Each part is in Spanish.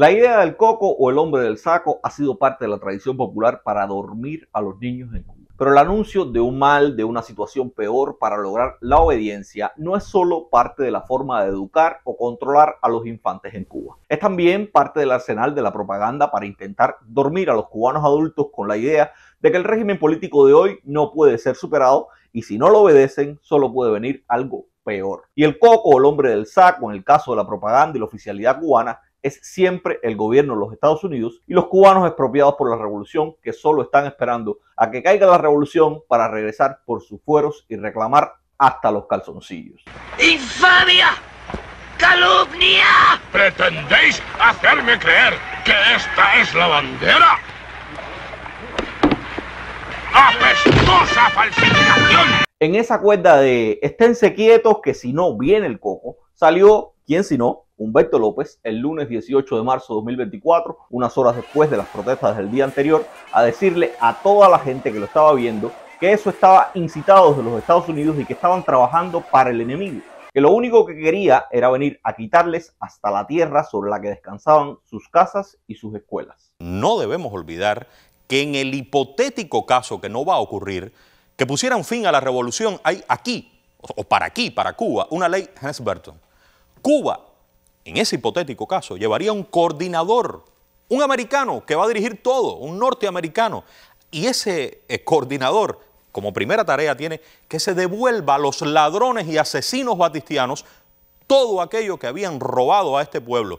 La idea del coco o el hombre del saco ha sido parte de la tradición popular para dormir a los niños en Cuba. Pero el anuncio de un mal, de una situación peor para lograr la obediencia, no es solo parte de la forma de educar o controlar a los infantes en Cuba. Es también parte del arsenal de la propaganda para intentar dormir a los cubanos adultos con la idea de que el régimen político de hoy no puede ser superado y si no lo obedecen solo puede venir algo peor. Y el coco o el hombre del saco, en el caso de la propaganda y la oficialidad cubana, es siempre el gobierno de los Estados Unidos y los cubanos expropiados por la revolución que solo están esperando a que caiga la revolución para regresar por sus fueros y reclamar hasta los calzoncillos. ¡Infamia! ¡Calumnia! ¿Pretendéis hacerme creer que esta es la bandera? ¡Apestosa falsificación! En esa cuerda de esténse quietos que si no viene el coco, salió, ¿quién si no? Humberto López el lunes 18 de marzo de 2024, unas horas después de las protestas del día anterior, a decirle a toda la gente que lo estaba viendo que eso estaba incitado desde los Estados Unidos y que estaban trabajando para el enemigo, que lo único que quería era venir a quitarles hasta la tierra sobre la que descansaban sus casas y sus escuelas. No debemos olvidar que en el hipotético caso que no va a ocurrir, que pusieran fin a la revolución, hay aquí, o para aquí, para Cuba, una ley Hans Burton. Cuba en ese hipotético caso, llevaría un coordinador, un americano que va a dirigir todo, un norteamericano. Y ese eh, coordinador, como primera tarea, tiene que se devuelva a los ladrones y asesinos batistianos todo aquello que habían robado a este pueblo.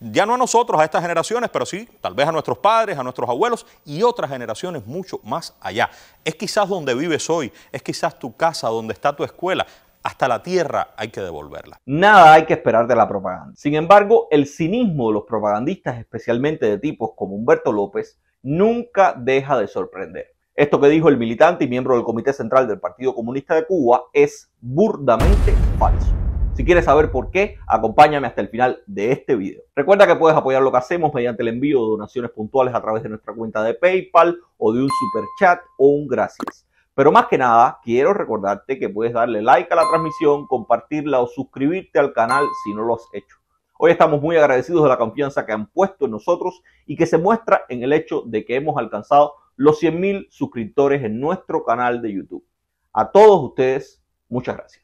Ya no a nosotros, a estas generaciones, pero sí, tal vez a nuestros padres, a nuestros abuelos y otras generaciones mucho más allá. Es quizás donde vives hoy, es quizás tu casa, donde está tu escuela hasta la tierra hay que devolverla. Nada hay que esperar de la propaganda. Sin embargo, el cinismo de los propagandistas, especialmente de tipos como Humberto López, nunca deja de sorprender. Esto que dijo el militante y miembro del Comité Central del Partido Comunista de Cuba es burdamente falso. Si quieres saber por qué, acompáñame hasta el final de este video. Recuerda que puedes apoyar lo que hacemos mediante el envío de donaciones puntuales a través de nuestra cuenta de PayPal o de un super chat o un gracias. Pero más que nada, quiero recordarte que puedes darle like a la transmisión, compartirla o suscribirte al canal si no lo has hecho. Hoy estamos muy agradecidos de la confianza que han puesto en nosotros y que se muestra en el hecho de que hemos alcanzado los 100.000 suscriptores en nuestro canal de YouTube. A todos ustedes, muchas gracias.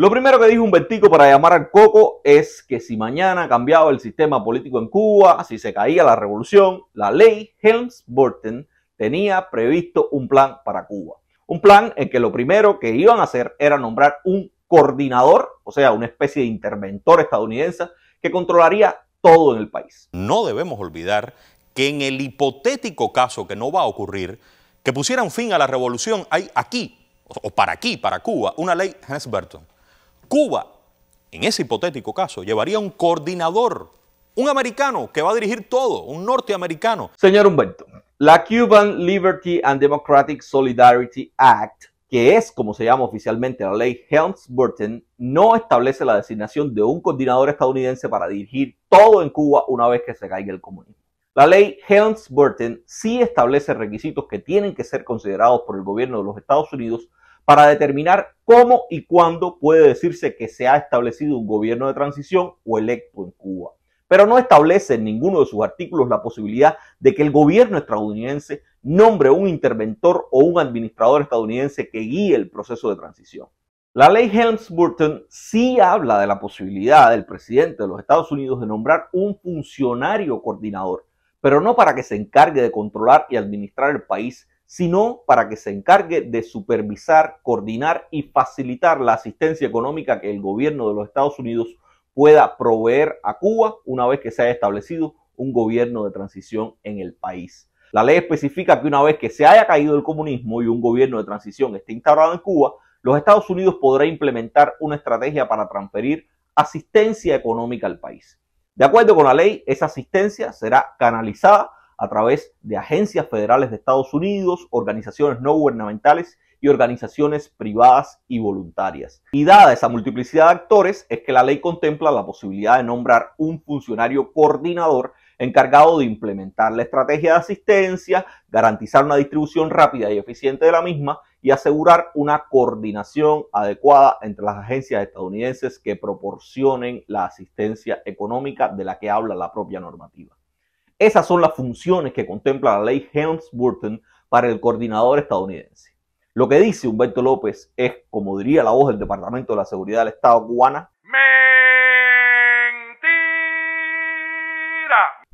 Lo primero que dijo un ventico para llamar al coco es que si mañana cambiaba el sistema político en Cuba, si se caía la revolución, la ley Helms-Burton tenía previsto un plan para Cuba. Un plan en que lo primero que iban a hacer era nombrar un coordinador, o sea, una especie de interventor estadounidense que controlaría todo en el país. No debemos olvidar que en el hipotético caso que no va a ocurrir, que pusieran fin a la revolución, hay aquí, o para aquí, para Cuba, una ley helms Burton Cuba, en ese hipotético caso, llevaría un coordinador, un americano que va a dirigir todo, un norteamericano. Señor Humberto, la Cuban Liberty and Democratic Solidarity Act, que es como se llama oficialmente la ley Helms-Burton, no establece la designación de un coordinador estadounidense para dirigir todo en Cuba una vez que se caiga el comunismo. La ley Helms-Burton sí establece requisitos que tienen que ser considerados por el gobierno de los Estados Unidos para determinar cómo y cuándo puede decirse que se ha establecido un gobierno de transición o electo en Cuba. Pero no establece en ninguno de sus artículos la posibilidad de que el gobierno estadounidense nombre un interventor o un administrador estadounidense que guíe el proceso de transición. La ley Helms-Burton sí habla de la posibilidad del presidente de los Estados Unidos de nombrar un funcionario coordinador, pero no para que se encargue de controlar y administrar el país, sino para que se encargue de supervisar, coordinar y facilitar la asistencia económica que el gobierno de los Estados Unidos pueda proveer a Cuba una vez que se haya establecido un gobierno de transición en el país. La ley especifica que una vez que se haya caído el comunismo y un gobierno de transición esté instaurado en Cuba, los Estados Unidos podrá implementar una estrategia para transferir asistencia económica al país. De acuerdo con la ley, esa asistencia será canalizada a través de agencias federales de Estados Unidos, organizaciones no gubernamentales y organizaciones privadas y voluntarias. Y dada esa multiplicidad de actores, es que la ley contempla la posibilidad de nombrar un funcionario coordinador encargado de implementar la estrategia de asistencia, garantizar una distribución rápida y eficiente de la misma y asegurar una coordinación adecuada entre las agencias estadounidenses que proporcionen la asistencia económica de la que habla la propia normativa. Esas son las funciones que contempla la ley Helms-Burton para el coordinador estadounidense. Lo que dice Humberto López es, como diría la voz del Departamento de la Seguridad del Estado cubana, mentira.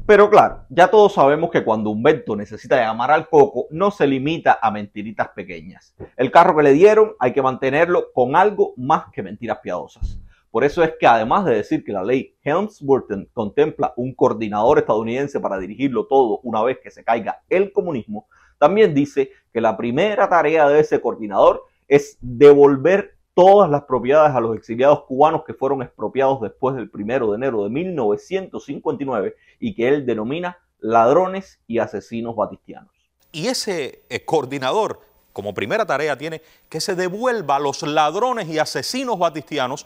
Pero claro, ya todos sabemos que cuando Humberto necesita llamar al coco, no se limita a mentiritas pequeñas. El carro que le dieron hay que mantenerlo con algo más que mentiras piadosas. Por eso es que además de decir que la ley Helms-Burton contempla un coordinador estadounidense para dirigirlo todo una vez que se caiga el comunismo, también dice que la primera tarea de ese coordinador es devolver todas las propiedades a los exiliados cubanos que fueron expropiados después del 1 de enero de 1959 y que él denomina ladrones y asesinos batistianos. Y ese eh, coordinador, como primera tarea, tiene que se devuelva a los ladrones y asesinos batistianos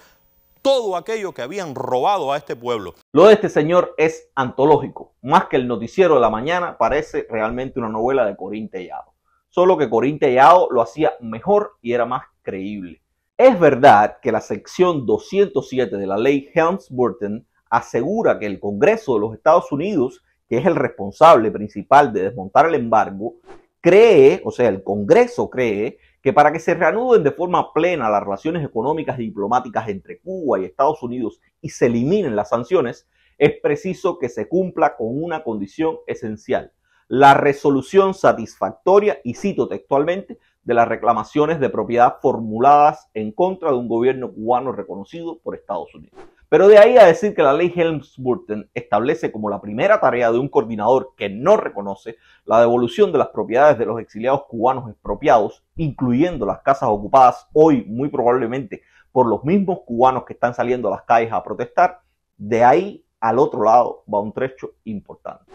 todo aquello que habían robado a este pueblo. Lo de este señor es antológico, más que el noticiero de la mañana parece realmente una novela de Corín Tellado, solo que Corín Tellado lo hacía mejor y era más creíble. Es verdad que la sección 207 de la ley Helms-Burton asegura que el Congreso de los Estados Unidos, que es el responsable principal de desmontar el embargo, cree, o sea, el Congreso cree que para que se reanuden de forma plena las relaciones económicas y diplomáticas entre Cuba y Estados Unidos y se eliminen las sanciones, es preciso que se cumpla con una condición esencial, la resolución satisfactoria, y cito textualmente, de las reclamaciones de propiedad formuladas en contra de un gobierno cubano reconocido por Estados Unidos. Pero de ahí a decir que la ley Helms-Burton establece como la primera tarea de un coordinador que no reconoce la devolución de las propiedades de los exiliados cubanos expropiados, incluyendo las casas ocupadas hoy muy probablemente por los mismos cubanos que están saliendo a las calles a protestar, de ahí al otro lado va un trecho importante.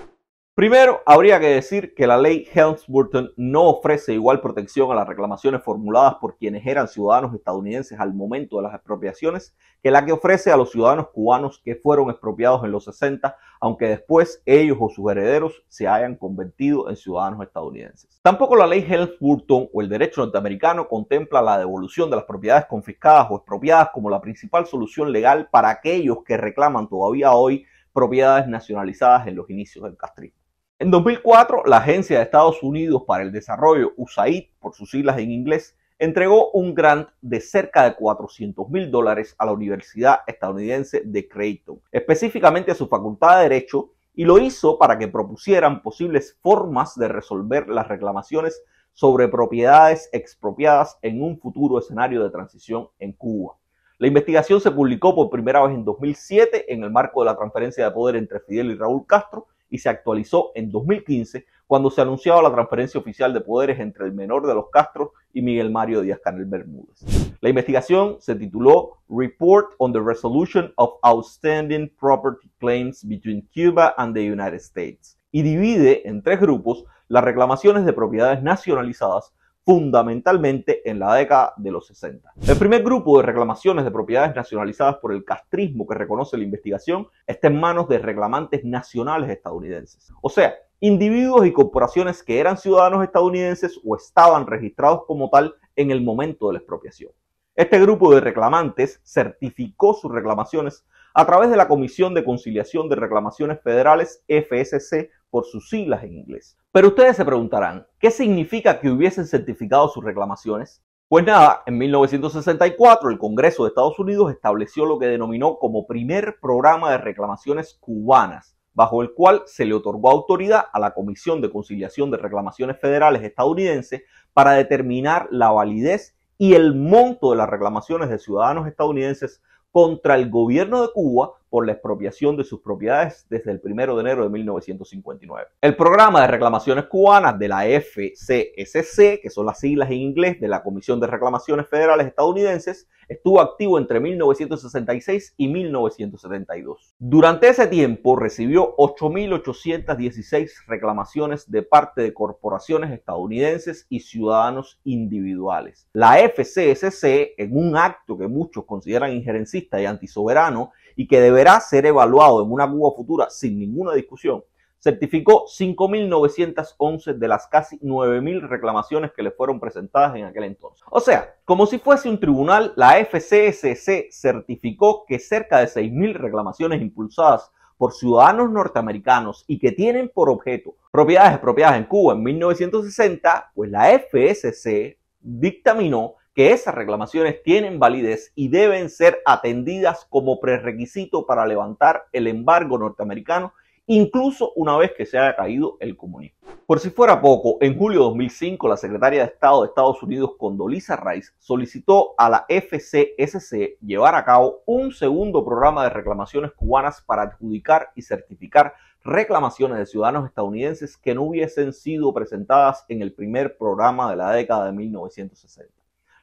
Primero, habría que decir que la ley Helms-Burton no ofrece igual protección a las reclamaciones formuladas por quienes eran ciudadanos estadounidenses al momento de las expropiaciones que la que ofrece a los ciudadanos cubanos que fueron expropiados en los 60, aunque después ellos o sus herederos se hayan convertido en ciudadanos estadounidenses. Tampoco la ley Helms-Burton o el derecho norteamericano contempla la devolución de las propiedades confiscadas o expropiadas como la principal solución legal para aquellos que reclaman todavía hoy propiedades nacionalizadas en los inicios del castrismo. En 2004, la Agencia de Estados Unidos para el Desarrollo, USAID, por sus siglas en inglés, entregó un grant de cerca de 400 mil dólares a la Universidad estadounidense de Creighton, específicamente a su Facultad de Derecho, y lo hizo para que propusieran posibles formas de resolver las reclamaciones sobre propiedades expropiadas en un futuro escenario de transición en Cuba. La investigación se publicó por primera vez en 2007 en el marco de la transferencia de poder entre Fidel y Raúl Castro y se actualizó en 2015 cuando se anunciaba la transferencia oficial de poderes entre el menor de los Castro y Miguel Mario Díaz Canel Bermúdez. La investigación se tituló Report on the Resolution of Outstanding Property Claims between Cuba and the United States y divide en tres grupos las reclamaciones de propiedades nacionalizadas fundamentalmente en la década de los 60. El primer grupo de reclamaciones de propiedades nacionalizadas por el castrismo que reconoce la investigación está en manos de reclamantes nacionales estadounidenses. O sea, individuos y corporaciones que eran ciudadanos estadounidenses o estaban registrados como tal en el momento de la expropiación. Este grupo de reclamantes certificó sus reclamaciones a través de la Comisión de Conciliación de Reclamaciones Federales, FSC, por sus siglas en inglés. Pero ustedes se preguntarán, ¿qué significa que hubiesen certificado sus reclamaciones? Pues nada, en 1964 el Congreso de Estados Unidos estableció lo que denominó como primer programa de reclamaciones cubanas, bajo el cual se le otorgó autoridad a la Comisión de Conciliación de Reclamaciones Federales estadounidenses para determinar la validez y el monto de las reclamaciones de ciudadanos estadounidenses contra el gobierno de Cuba por la expropiación de sus propiedades desde el 1 de enero de 1959. El programa de reclamaciones cubanas de la FCSC, que son las siglas en inglés de la Comisión de Reclamaciones Federales Estadounidenses, estuvo activo entre 1966 y 1972. Durante ese tiempo recibió 8.816 reclamaciones de parte de corporaciones estadounidenses y ciudadanos individuales. La FCSC, en un acto que muchos consideran injerencista y antisoberano y que ser evaluado en una Cuba futura sin ninguna discusión, certificó 5.911 de las casi 9.000 reclamaciones que le fueron presentadas en aquel entonces. O sea, como si fuese un tribunal, la FCSC certificó que cerca de 6.000 reclamaciones impulsadas por ciudadanos norteamericanos y que tienen por objeto propiedades expropiadas en Cuba en 1960, pues la FSC dictaminó que esas reclamaciones tienen validez y deben ser atendidas como prerequisito para levantar el embargo norteamericano, incluso una vez que se haya caído el comunismo. Por si fuera poco, en julio de 2005 la secretaria de Estado de Estados Unidos, Condoleezza Rice, solicitó a la FCSC llevar a cabo un segundo programa de reclamaciones cubanas para adjudicar y certificar reclamaciones de ciudadanos estadounidenses que no hubiesen sido presentadas en el primer programa de la década de 1960.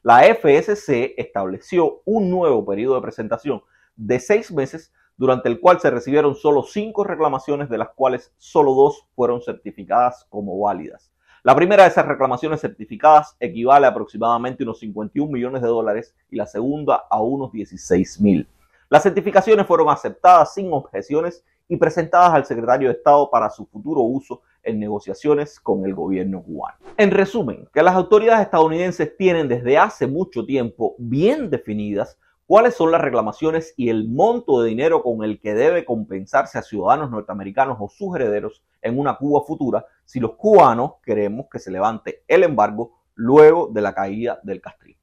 La FSC estableció un nuevo periodo de presentación de seis meses durante el cual se recibieron solo cinco reclamaciones, de las cuales solo dos fueron certificadas como válidas. La primera de esas reclamaciones certificadas equivale a aproximadamente unos 51 millones de dólares y la segunda a unos 16 mil. Las certificaciones fueron aceptadas sin objeciones y presentadas al secretario de Estado para su futuro uso en negociaciones con el gobierno cubano. En resumen, que las autoridades estadounidenses tienen desde hace mucho tiempo bien definidas cuáles son las reclamaciones y el monto de dinero con el que debe compensarse a ciudadanos norteamericanos o sus herederos en una Cuba futura si los cubanos queremos que se levante el embargo luego de la caída del castillo.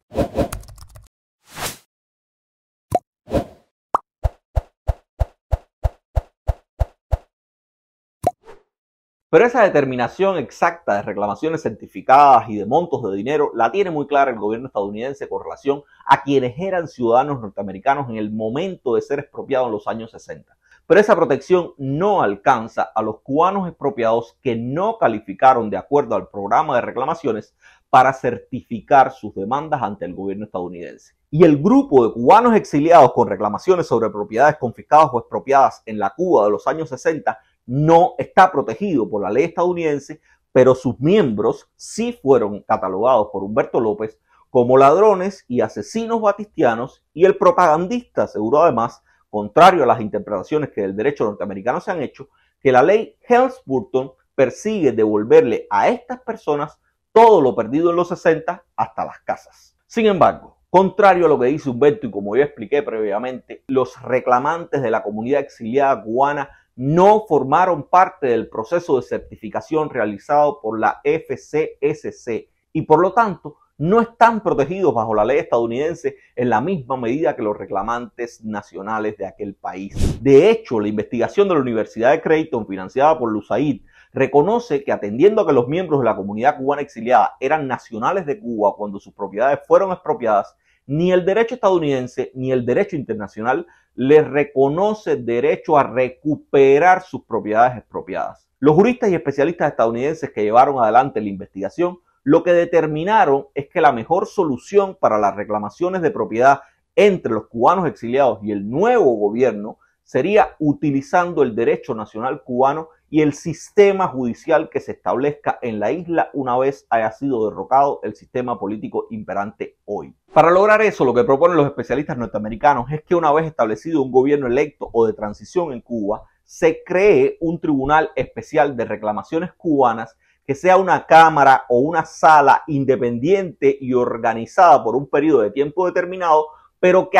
Pero esa determinación exacta de reclamaciones certificadas y de montos de dinero la tiene muy clara el gobierno estadounidense con relación a quienes eran ciudadanos norteamericanos en el momento de ser expropiados en los años 60. Pero esa protección no alcanza a los cubanos expropiados que no calificaron de acuerdo al programa de reclamaciones para certificar sus demandas ante el gobierno estadounidense. Y el grupo de cubanos exiliados con reclamaciones sobre propiedades confiscadas o expropiadas en la Cuba de los años 60 no está protegido por la ley estadounidense, pero sus miembros sí fueron catalogados por Humberto López como ladrones y asesinos batistianos y el propagandista aseguró además, contrario a las interpretaciones que del derecho norteamericano se han hecho, que la ley Hells Burton persigue devolverle a estas personas todo lo perdido en los 60 hasta las casas. Sin embargo, contrario a lo que dice Humberto y como yo expliqué previamente, los reclamantes de la comunidad exiliada cubana no formaron parte del proceso de certificación realizado por la FCSC y por lo tanto no están protegidos bajo la ley estadounidense en la misma medida que los reclamantes nacionales de aquel país. De hecho, la investigación de la Universidad de Creighton, financiada por Lusaid, reconoce que atendiendo a que los miembros de la comunidad cubana exiliada eran nacionales de Cuba cuando sus propiedades fueron expropiadas, ni el derecho estadounidense ni el derecho internacional les reconoce derecho a recuperar sus propiedades expropiadas. Los juristas y especialistas estadounidenses que llevaron adelante la investigación lo que determinaron es que la mejor solución para las reclamaciones de propiedad entre los cubanos exiliados y el nuevo gobierno sería utilizando el derecho nacional cubano y el sistema judicial que se establezca en la isla una vez haya sido derrocado el sistema político imperante hoy. Para lograr eso, lo que proponen los especialistas norteamericanos es que una vez establecido un gobierno electo o de transición en Cuba, se cree un tribunal especial de reclamaciones cubanas que sea una cámara o una sala independiente y organizada por un periodo de tiempo determinado, pero que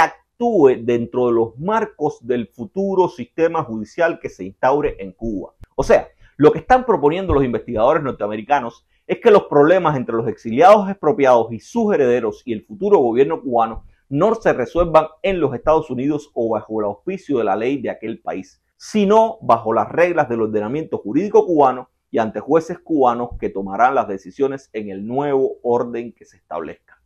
dentro de los marcos del futuro sistema judicial que se instaure en Cuba. O sea, lo que están proponiendo los investigadores norteamericanos es que los problemas entre los exiliados expropiados y sus herederos y el futuro gobierno cubano no se resuelvan en los Estados Unidos o bajo el auspicio de la ley de aquel país, sino bajo las reglas del ordenamiento jurídico cubano y ante jueces cubanos que tomarán las decisiones en el nuevo orden que se establezca.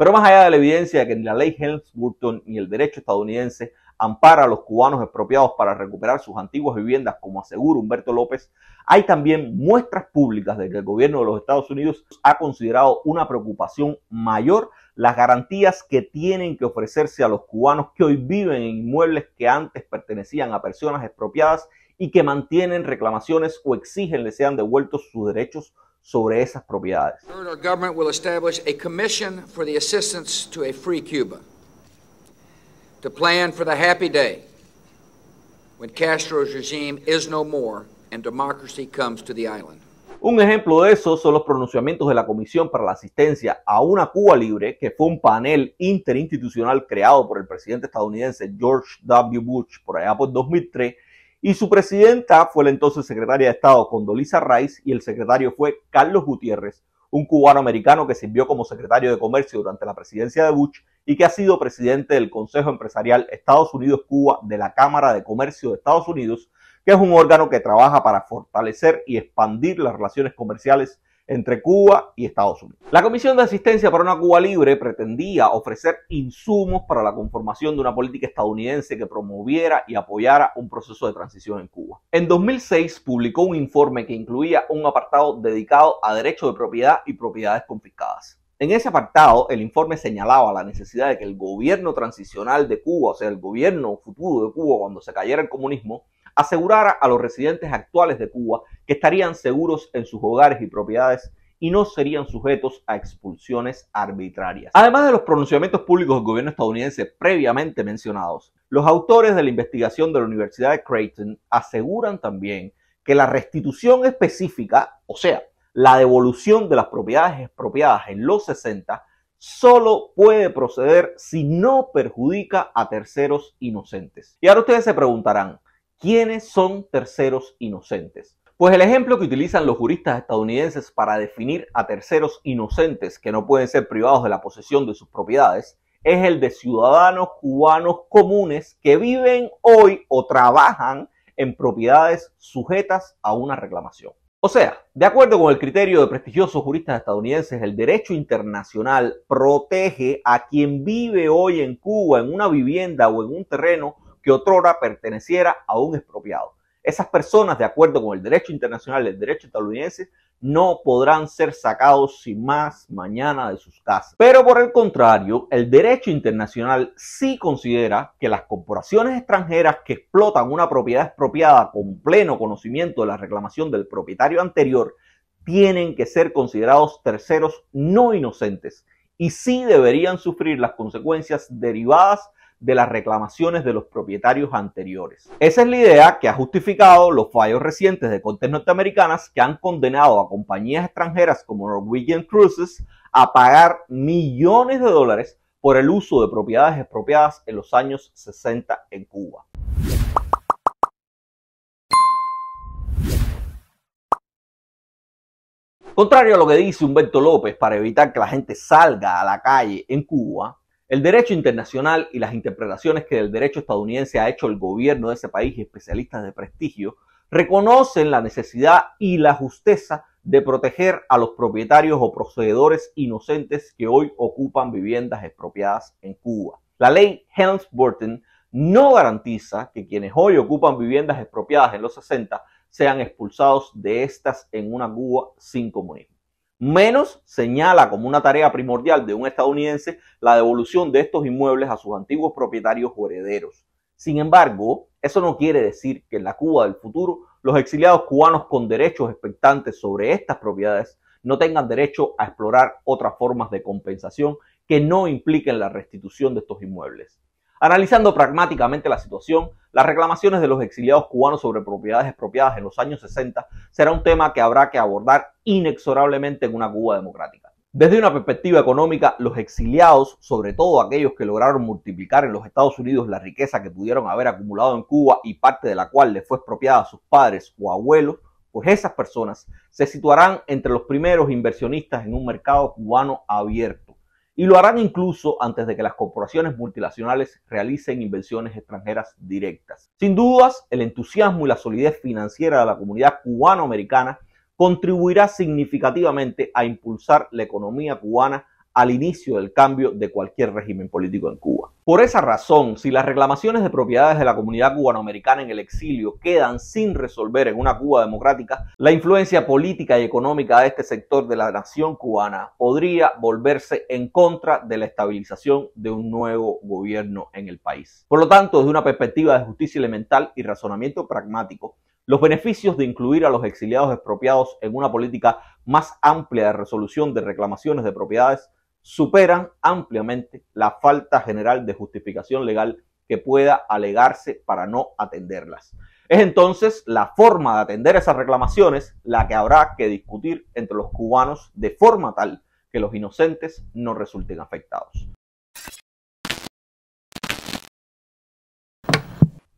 Pero más allá de la evidencia de que ni la ley Helms-Burton ni el derecho estadounidense ampara a los cubanos expropiados para recuperar sus antiguas viviendas, como asegura Humberto López, hay también muestras públicas de que el gobierno de los Estados Unidos ha considerado una preocupación mayor las garantías que tienen que ofrecerse a los cubanos que hoy viven en inmuebles que antes pertenecían a personas expropiadas y que mantienen reclamaciones o exigen les sean devueltos sus derechos sobre esas propiedades. Un ejemplo de eso son los pronunciamientos de la Comisión para la Asistencia a una Cuba Libre, que fue un panel interinstitucional creado por el presidente estadounidense George W. Bush por allá por 2003 y su presidenta fue la entonces secretaria de Estado Condolisa Rice y el secretario fue Carlos Gutiérrez, un cubano-americano que sirvió como secretario de Comercio durante la presidencia de Bush y que ha sido presidente del Consejo Empresarial Estados Unidos-Cuba de la Cámara de Comercio de Estados Unidos, que es un órgano que trabaja para fortalecer y expandir las relaciones comerciales entre Cuba y Estados Unidos. La Comisión de Asistencia para una Cuba Libre pretendía ofrecer insumos para la conformación de una política estadounidense que promoviera y apoyara un proceso de transición en Cuba. En 2006 publicó un informe que incluía un apartado dedicado a derechos de propiedad y propiedades confiscadas. En ese apartado, el informe señalaba la necesidad de que el gobierno transicional de Cuba, o sea, el gobierno futuro de Cuba cuando se cayera el comunismo, asegurara a los residentes actuales de Cuba que estarían seguros en sus hogares y propiedades y no serían sujetos a expulsiones arbitrarias. Además de los pronunciamientos públicos del gobierno estadounidense previamente mencionados, los autores de la investigación de la Universidad de Creighton aseguran también que la restitución específica, o sea, la devolución de las propiedades expropiadas en los 60, solo puede proceder si no perjudica a terceros inocentes. Y ahora ustedes se preguntarán, ¿Quiénes son terceros inocentes? Pues el ejemplo que utilizan los juristas estadounidenses para definir a terceros inocentes que no pueden ser privados de la posesión de sus propiedades es el de ciudadanos cubanos comunes que viven hoy o trabajan en propiedades sujetas a una reclamación. O sea, de acuerdo con el criterio de prestigiosos juristas estadounidenses, el derecho internacional protege a quien vive hoy en Cuba en una vivienda o en un terreno que otrora perteneciera a un expropiado. Esas personas, de acuerdo con el derecho internacional, el derecho estadounidense, no podrán ser sacados sin más mañana de sus casas. Pero por el contrario, el derecho internacional sí considera que las corporaciones extranjeras que explotan una propiedad expropiada con pleno conocimiento de la reclamación del propietario anterior tienen que ser considerados terceros no inocentes y sí deberían sufrir las consecuencias derivadas de las reclamaciones de los propietarios anteriores. Esa es la idea que ha justificado los fallos recientes de cortes norteamericanas que han condenado a compañías extranjeras como Norwegian Cruises a pagar millones de dólares por el uso de propiedades expropiadas en los años 60 en Cuba. Contrario a lo que dice Humberto López para evitar que la gente salga a la calle en Cuba, el derecho internacional y las interpretaciones que del derecho estadounidense ha hecho el gobierno de ese país y especialistas de prestigio reconocen la necesidad y la justeza de proteger a los propietarios o procededores inocentes que hoy ocupan viviendas expropiadas en Cuba. La ley Helms-Burton no garantiza que quienes hoy ocupan viviendas expropiadas en los 60 sean expulsados de estas en una Cuba sin comunismo menos señala como una tarea primordial de un estadounidense la devolución de estos inmuebles a sus antiguos propietarios o herederos. Sin embargo, eso no quiere decir que en la Cuba del futuro los exiliados cubanos con derechos expectantes sobre estas propiedades no tengan derecho a explorar otras formas de compensación que no impliquen la restitución de estos inmuebles. Analizando pragmáticamente la situación, las reclamaciones de los exiliados cubanos sobre propiedades expropiadas en los años 60 será un tema que habrá que abordar inexorablemente en una Cuba democrática. Desde una perspectiva económica, los exiliados, sobre todo aquellos que lograron multiplicar en los Estados Unidos la riqueza que pudieron haber acumulado en Cuba y parte de la cual les fue expropiada a sus padres o abuelos, pues esas personas se situarán entre los primeros inversionistas en un mercado cubano abierto y lo harán incluso antes de que las corporaciones multinacionales realicen inversiones extranjeras directas. Sin dudas, el entusiasmo y la solidez financiera de la comunidad cubanoamericana contribuirá significativamente a impulsar la economía cubana al inicio del cambio de cualquier régimen político en Cuba. Por esa razón, si las reclamaciones de propiedades de la comunidad cubanoamericana en el exilio quedan sin resolver en una Cuba democrática, la influencia política y económica de este sector de la nación cubana podría volverse en contra de la estabilización de un nuevo gobierno en el país. Por lo tanto, desde una perspectiva de justicia elemental y razonamiento pragmático, los beneficios de incluir a los exiliados expropiados en una política más amplia de resolución de reclamaciones de propiedades superan ampliamente la falta general de justificación legal que pueda alegarse para no atenderlas. Es entonces la forma de atender esas reclamaciones la que habrá que discutir entre los cubanos de forma tal que los inocentes no resulten afectados.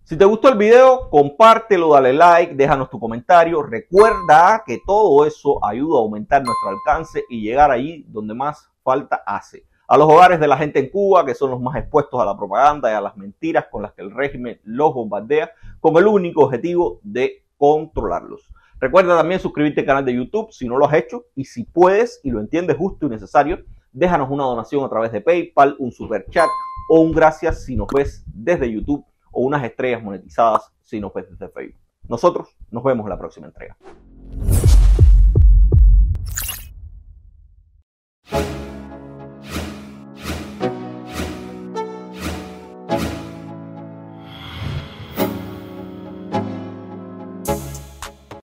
Si te gustó el video, compártelo, dale like, déjanos tu comentario. Recuerda que todo eso ayuda a aumentar nuestro alcance y llegar ahí donde más falta hace. A los hogares de la gente en Cuba, que son los más expuestos a la propaganda y a las mentiras con las que el régimen los bombardea, con el único objetivo de controlarlos. Recuerda también suscribirte al canal de YouTube si no lo has hecho y si puedes y lo entiendes justo y necesario, déjanos una donación a través de PayPal, un super chat o un gracias si nos ves desde YouTube o unas estrellas monetizadas si nos ves desde Facebook. Nosotros nos vemos en la próxima entrega.